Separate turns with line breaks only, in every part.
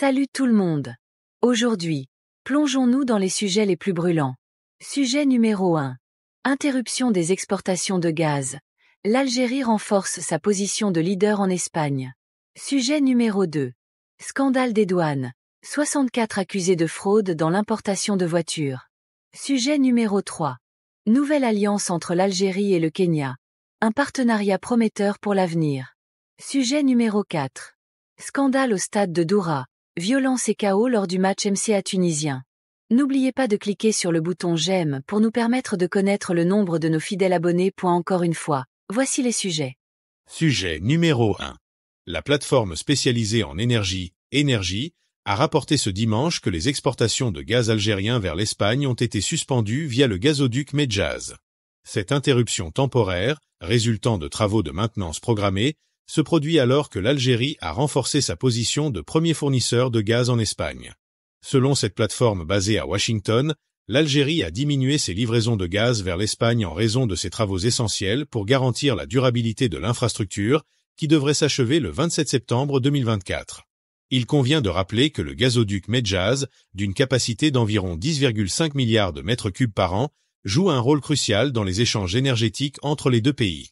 Salut tout le monde. Aujourd'hui, plongeons-nous dans les sujets les plus brûlants. Sujet numéro 1. Interruption des exportations de gaz. L'Algérie renforce sa position de leader en Espagne. Sujet numéro 2. Scandale des douanes. 64 accusés de fraude dans l'importation de voitures. Sujet numéro 3. Nouvelle alliance entre l'Algérie et le Kenya. Un partenariat prometteur pour l'avenir. Sujet numéro 4. Scandale au stade de Doura. Violence et chaos lors du match MCA tunisien. N'oubliez pas de cliquer sur le bouton J'aime pour nous permettre de connaître le nombre de nos fidèles abonnés. Point. Encore une fois, voici les sujets. Sujet numéro 1. La plateforme spécialisée en énergie, Énergie, a rapporté ce dimanche que les exportations de gaz algérien vers l'Espagne ont été suspendues via le gazoduc Medjaz. Cette interruption temporaire, résultant de travaux de maintenance programmés, se produit alors que l'Algérie a renforcé sa position de premier fournisseur de gaz en Espagne. Selon cette plateforme basée à Washington, l'Algérie a diminué ses livraisons de gaz vers l'Espagne en raison de ses travaux essentiels pour garantir la durabilité de l'infrastructure qui devrait s'achever le 27 septembre 2024. Il convient de rappeler que le gazoduc Medjaz, d'une capacité d'environ 10,5 milliards de mètres cubes par an, joue un rôle crucial dans les échanges énergétiques entre les deux pays.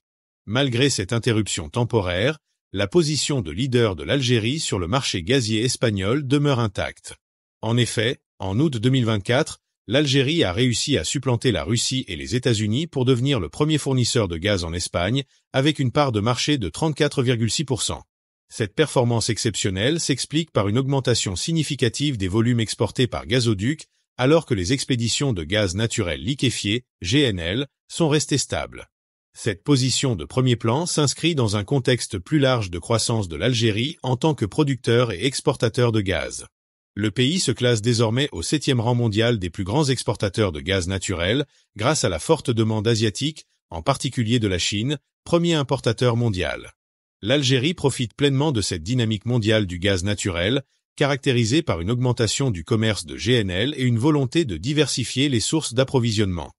Malgré cette interruption temporaire, la position de leader de l'Algérie sur le marché gazier espagnol demeure intacte. En effet, en août 2024, l'Algérie a réussi à supplanter la Russie et les États-Unis pour devenir le premier fournisseur de gaz en Espagne, avec une part de marché de 34,6%. Cette performance exceptionnelle s'explique par une augmentation significative des volumes exportés par gazoduc, alors que les expéditions de gaz naturel liquéfié, GNL, sont restées stables. Cette position de premier plan s'inscrit dans un contexte plus large de croissance de l'Algérie en tant que producteur et exportateur de gaz. Le pays se classe désormais au septième rang mondial des plus grands exportateurs de gaz naturel, grâce à la forte demande asiatique, en particulier de la Chine, premier importateur mondial. L'Algérie profite pleinement de cette dynamique mondiale du gaz naturel, caractérisée par une augmentation du commerce de GNL et une volonté de diversifier les sources d'approvisionnement.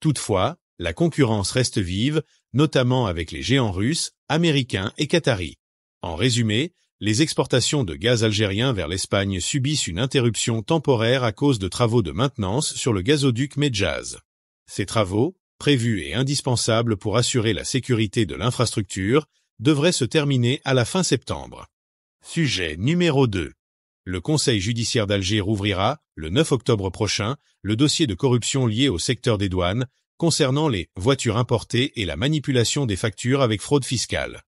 Toutefois, la concurrence reste vive, notamment avec les géants russes, américains et qataris. En résumé, les exportations de gaz algérien vers l'Espagne subissent une interruption temporaire à cause de travaux de maintenance sur le gazoduc Medjaz. Ces travaux, prévus et indispensables pour assurer la sécurité de l'infrastructure, devraient se terminer à la fin septembre. Sujet numéro 2 le Conseil judiciaire d'Alger ouvrira, le 9 octobre prochain, le dossier de corruption lié au secteur des douanes, concernant les voitures importées et la manipulation des factures avec fraude fiscale.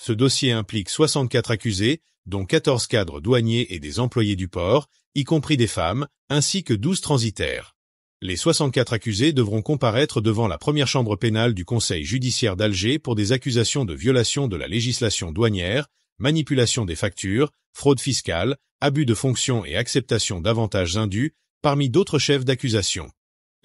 Ce dossier implique 64 accusés, dont 14 cadres douaniers et des employés du port, y compris des femmes, ainsi que 12 transitaires. Les 64 accusés devront comparaître devant la première chambre pénale du Conseil judiciaire d'Alger pour des accusations de violation de la législation douanière, manipulation des factures, fraude fiscale, abus de fonction et acceptation d'avantages indus, parmi d'autres chefs d'accusation.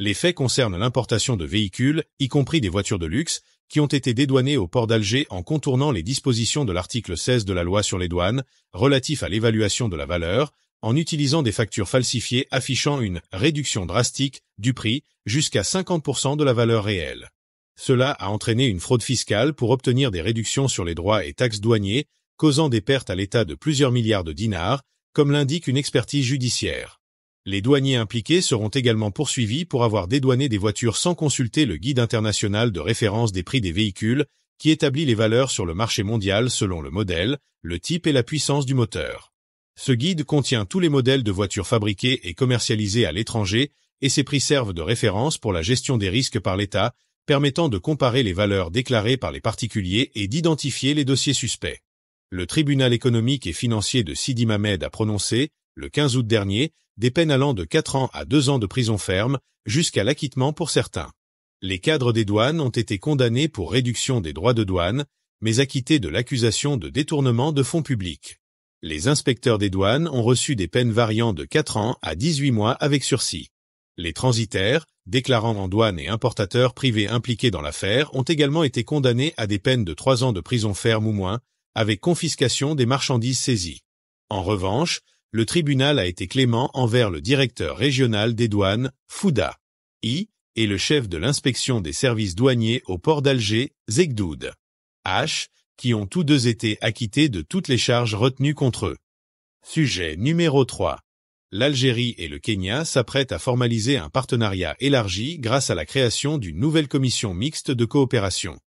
Les faits concernent l'importation de véhicules, y compris des voitures de luxe, qui ont été dédouanés au port d'Alger en contournant les dispositions de l'article 16 de la loi sur les douanes, relatifs à l'évaluation de la valeur, en utilisant des factures falsifiées affichant une réduction drastique du prix jusqu'à 50% de la valeur réelle. Cela a entraîné une fraude fiscale pour obtenir des réductions sur les droits et taxes douaniers, causant des pertes à l'État de plusieurs milliards de dinars, comme l'indique une expertise judiciaire. Les douaniers impliqués seront également poursuivis pour avoir dédouané des voitures sans consulter le guide international de référence des prix des véhicules, qui établit les valeurs sur le marché mondial selon le modèle, le type et la puissance du moteur. Ce guide contient tous les modèles de voitures fabriquées et commercialisées à l'étranger, et ces prix servent de référence pour la gestion des risques par l'État, permettant de comparer les valeurs déclarées par les particuliers et d'identifier les dossiers suspects. Le tribunal économique et financier de Sidi Mamed a prononcé, le 15 août dernier, des peines allant de 4 ans à 2 ans de prison ferme, jusqu'à l'acquittement pour certains. Les cadres des douanes ont été condamnés pour réduction des droits de douane, mais acquittés de l'accusation de détournement de fonds publics. Les inspecteurs des douanes ont reçu des peines variant de 4 ans à 18 mois avec sursis. Les transitaires, déclarant en douane et importateurs privés impliqués dans l'affaire ont également été condamnés à des peines de 3 ans de prison ferme ou moins, avec confiscation des marchandises saisies. En revanche, le tribunal a été clément envers le directeur régional des douanes, Fouda I, et le chef de l'inspection des services douaniers au port d'Alger, Zegdoud H, qui ont tous deux été acquittés de toutes les charges retenues contre eux. Sujet numéro 3. L'Algérie et le Kenya s'apprêtent à formaliser un partenariat élargi grâce à la création d'une nouvelle commission mixte de coopération.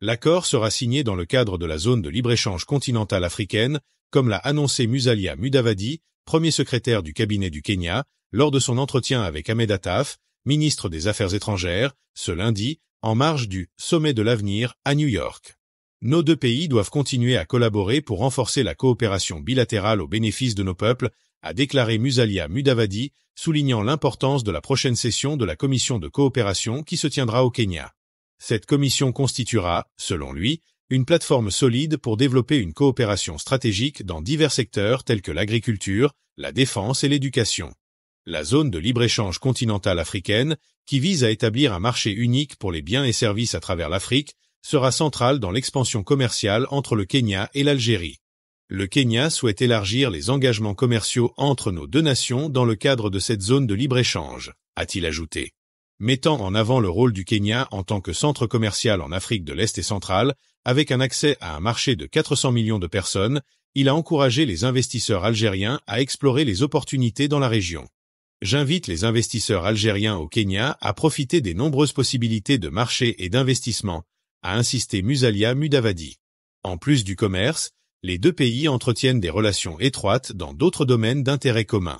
L'accord sera signé dans le cadre de la zone de libre-échange continentale africaine, comme l'a annoncé Musalia Mudavadi, premier secrétaire du cabinet du Kenya, lors de son entretien avec Ahmed Ataf, ministre des Affaires étrangères, ce lundi, en marge du Sommet de l'avenir à New York. Nos deux pays doivent continuer à collaborer pour renforcer la coopération bilatérale au bénéfice de nos peuples, a déclaré Musalia Mudavadi, soulignant l'importance de la prochaine session de la commission de coopération qui se tiendra au Kenya. Cette commission constituera, selon lui, une plateforme solide pour développer une coopération stratégique dans divers secteurs tels que l'agriculture, la défense et l'éducation. La zone de libre-échange continentale africaine, qui vise à établir un marché unique pour les biens et services à travers l'Afrique, sera centrale dans l'expansion commerciale entre le Kenya et l'Algérie. Le Kenya souhaite élargir les engagements commerciaux entre nos deux nations dans le cadre de cette zone de libre-échange, a-t-il ajouté mettant en avant le rôle du Kenya en tant que centre commercial en Afrique de l'Est et centrale, avec un accès à un marché de 400 millions de personnes, il a encouragé les investisseurs algériens à explorer les opportunités dans la région. J'invite les investisseurs algériens au Kenya à profiter des nombreuses possibilités de marché et d'investissement, a insisté Musalia Mudavadi. En plus du commerce, les deux pays entretiennent des relations étroites dans d'autres domaines d'intérêt commun.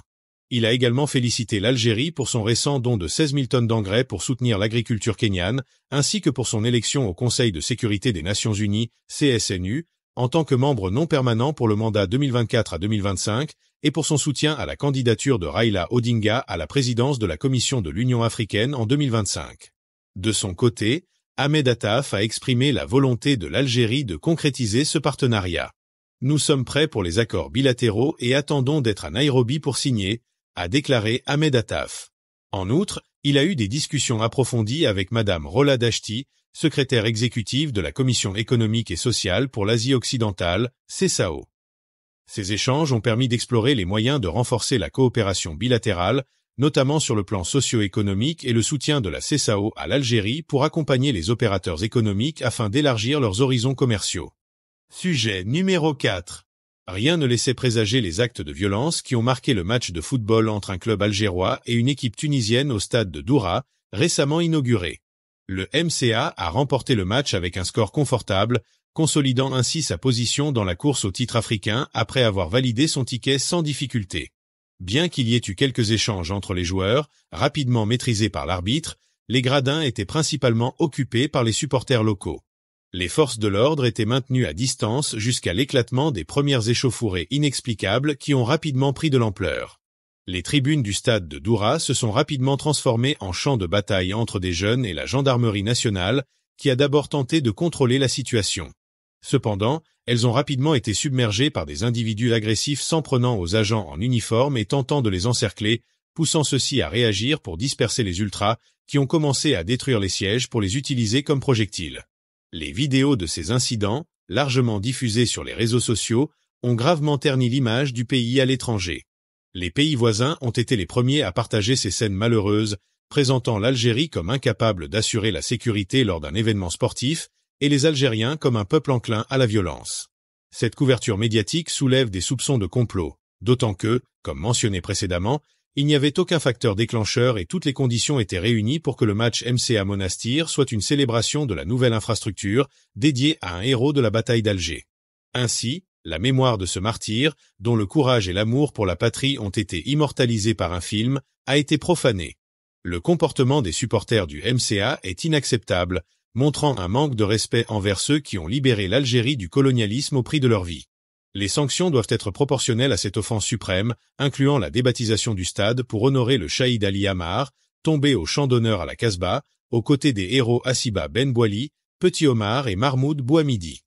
Il a également félicité l'Algérie pour son récent don de 16 000 tonnes d'engrais pour soutenir l'agriculture kényane, ainsi que pour son élection au Conseil de sécurité des Nations Unies, CSNU, en tant que membre non permanent pour le mandat 2024 à 2025, et pour son soutien à la candidature de Raila Odinga à la présidence de la Commission de l'Union africaine en 2025. De son côté, Ahmed Ataf a exprimé la volonté de l'Algérie de concrétiser ce partenariat. Nous sommes prêts pour les accords bilatéraux et attendons d'être à Nairobi pour signer, a déclaré Ahmed Ataf. En outre, il a eu des discussions approfondies avec Madame Rola Dashti, secrétaire exécutive de la Commission économique et sociale pour l'Asie occidentale, CESAO. Ces échanges ont permis d'explorer les moyens de renforcer la coopération bilatérale, notamment sur le plan socio-économique et le soutien de la CESAO à l'Algérie pour accompagner les opérateurs économiques afin d'élargir leurs horizons commerciaux. Sujet numéro 4. Rien ne laissait présager les actes de violence qui ont marqué le match de football entre un club algérois et une équipe tunisienne au stade de Doura, récemment inauguré. Le MCA a remporté le match avec un score confortable, consolidant ainsi sa position dans la course au titre africain après avoir validé son ticket sans difficulté. Bien qu'il y ait eu quelques échanges entre les joueurs, rapidement maîtrisés par l'arbitre, les gradins étaient principalement occupés par les supporters locaux les forces de l'ordre étaient maintenues à distance jusqu'à l'éclatement des premières échauffourées inexplicables qui ont rapidement pris de l'ampleur. Les tribunes du stade de Doura se sont rapidement transformées en champs de bataille entre des jeunes et la gendarmerie nationale, qui a d'abord tenté de contrôler la situation. Cependant, elles ont rapidement été submergées par des individus agressifs s'en prenant aux agents en uniforme et tentant de les encercler, poussant ceux-ci à réagir pour disperser les ultras, qui ont commencé à détruire les sièges pour les utiliser comme projectiles. Les vidéos de ces incidents, largement diffusées sur les réseaux sociaux, ont gravement terni l'image du pays à l'étranger. Les pays voisins ont été les premiers à partager ces scènes malheureuses, présentant l'Algérie comme incapable d'assurer la sécurité lors d'un événement sportif et les Algériens comme un peuple enclin à la violence. Cette couverture médiatique soulève des soupçons de complot, d'autant que, comme mentionné précédemment, il n'y avait aucun facteur déclencheur et toutes les conditions étaient réunies pour que le match MCA Monastir soit une célébration de la nouvelle infrastructure dédiée à un héros de la bataille d'Alger. Ainsi, la mémoire de ce martyr, dont le courage et l'amour pour la patrie ont été immortalisés par un film, a été profanée. Le comportement des supporters du MCA est inacceptable, montrant un manque de respect envers ceux qui ont libéré l'Algérie du colonialisme au prix de leur vie. Les sanctions doivent être proportionnelles à cette offense suprême, incluant la débaptisation du stade pour honorer le Shahid Ali Amar, tombé au champ d'honneur à la Casbah, aux côtés des héros Asiba Ben Bouali, Petit Omar et Mahmoud Bouamidi.